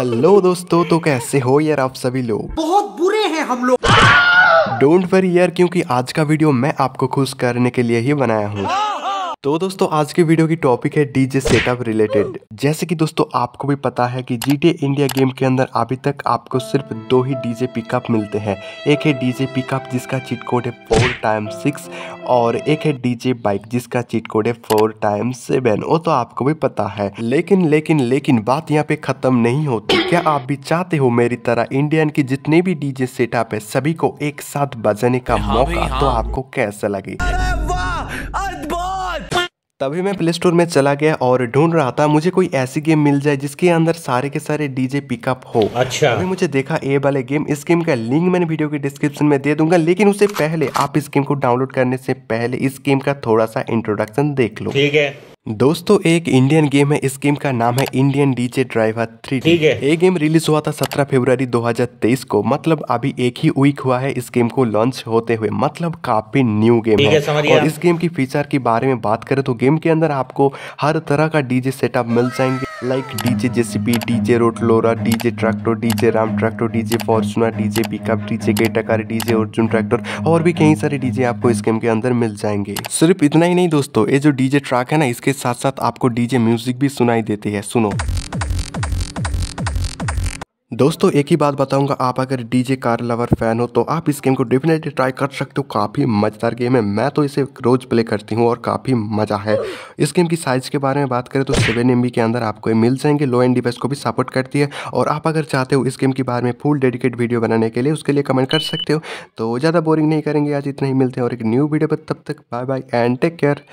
Hello दोस्तों तो कैसे हो यार आप सभी लोग बहुत बुरे हैं हम लोग डोंट वरी यार क्योंकि आज का वीडियो मैं आपको खुश करने के लिए ही बनाया हूँ तो दोस्तों आज के वीडियो की टॉपिक है डीजे सेटअप रिलेटेड जैसे कि दोस्तों आपको भी पता है कि जी इंडिया गेम के अंदर अभी तक आपको सिर्फ दो ही डीजे पिकअप मिलते हैं एक है डीजे पिकअप जिसका चीट कोड है फोर टाइम सिक्स और एक है डीजे बाइक जिसका चीट कोड है फोर टाइम सेवन वो तो आपको भी पता है लेकिन लेकिन लेकिन बात यहाँ पे खत्म नहीं होती क्या आप भी चाहते हो मेरी तरह इंडियन की जितने भी डीजे सेटअप है सभी को एक साथ बजाने का हाँ मौका तो हाँ। आपको कैसा लगे तभी मैं प्ले स्टोर में चला गया और ढूंढ रहा था मुझे कोई ऐसी गेम मिल जाए जिसके अंदर सारे के सारे डीजे पिकअप हो अच्छा अभी मुझे देखा ए वाले गेम इस गेम का लिंक मैंने वीडियो के डिस्क्रिप्शन में दे दूंगा लेकिन उससे पहले आप इस गेम को डाउनलोड करने से पहले इस गेम का थोड़ा सा इंट्रोडक्शन देख लो ठीक है दोस्तों एक इंडियन गेम है इस गेम का नाम है इंडियन डीजे ड्राइवर थ्री ठीक है ये गेम रिलीज हुआ था 17 फरवरी 2023 को मतलब अभी एक ही वीक हुआ है इस गेम को लॉन्च होते हुए मतलब काफी न्यू गेम है, है और इस गेम की फीचर के बारे में बात करें तो गेम के अंदर आपको हर तरह का डीजे सेटअप मिल जाएंगे लाइक डीजे जेसीपी डीजे रोटलोरा DJ tractor DJ Ram tractor DJ Fortuner DJ pickup DJ गेटाकार डीजे अर्जुन ट्रैक्टर और भी कई सारे डीजे आपको इस गेम के अंदर मिल जाएंगे सिर्फ इतना ही नहीं दोस्तों ये जो डीजे ट्रैक है ना इसके साथ साथ आपको डीजे म्यूजिक भी सुनाई देती है सुनो दोस्तों एक ही बात बताऊंगा आप अगर डीजे कार लवर फैन हो तो आप इस गेम को डेफिनेटली ट्राई कर सकते हो काफ़ी मज़ेदार गेम है मैं तो इसे रोज़ प्ले करती हूँ और काफ़ी मज़ा है इस गेम की साइज़ के बारे में बात करें तो सेवन एम के अंदर आपको ये मिल जाएंगे लो एंड डिवाइस को भी सपोर्ट करती है और आप अगर चाहते हो इस गेम के बारे में फुल डेडिकेट वीडियो बनाने के लिए उसके लिए कमेंट कर सकते हो तो ज़्यादा बोरिंग नहीं करेंगे आज इतना ही मिलते हैं और एक न्यू वीडियो पर तब तक bye bye and take care